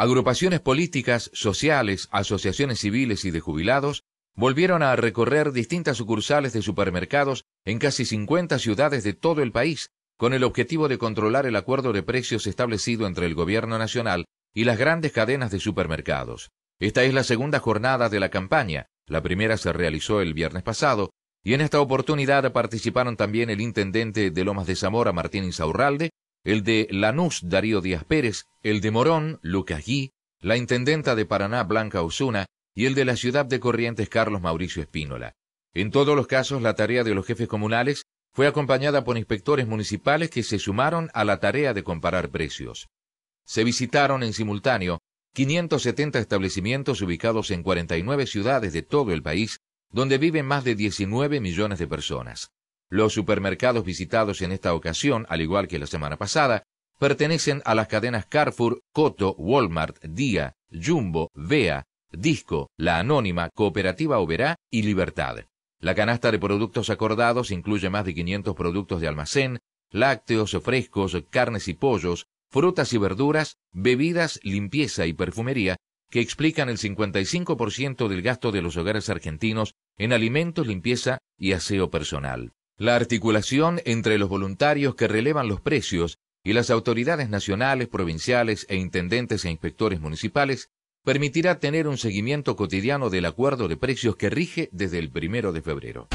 Agrupaciones políticas, sociales, asociaciones civiles y de jubilados volvieron a recorrer distintas sucursales de supermercados en casi 50 ciudades de todo el país, con el objetivo de controlar el acuerdo de precios establecido entre el Gobierno Nacional y las grandes cadenas de supermercados. Esta es la segunda jornada de la campaña, la primera se realizó el viernes pasado, y en esta oportunidad participaron también el intendente de Lomas de Zamora, Martín Insaurralde, el de Lanús Darío Díaz Pérez, el de Morón Lucas Gui, la intendenta de Paraná Blanca Osuna y el de la ciudad de Corrientes Carlos Mauricio Espínola. En todos los casos, la tarea de los jefes comunales fue acompañada por inspectores municipales que se sumaron a la tarea de comparar precios. Se visitaron en simultáneo 570 establecimientos ubicados en 49 ciudades de todo el país, donde viven más de 19 millones de personas. Los supermercados visitados en esta ocasión, al igual que la semana pasada, pertenecen a las cadenas Carrefour, Coto, Walmart, Día, Jumbo, Vea, Disco, La Anónima, Cooperativa Oberá y Libertad. La canasta de productos acordados incluye más de 500 productos de almacén, lácteos, frescos, carnes y pollos, frutas y verduras, bebidas, limpieza y perfumería, que explican el 55% del gasto de los hogares argentinos en alimentos, limpieza y aseo personal la articulación entre los voluntarios que relevan los precios y las autoridades nacionales, provinciales e intendentes e inspectores municipales permitirá tener un seguimiento cotidiano del acuerdo de precios que rige desde el primero de febrero.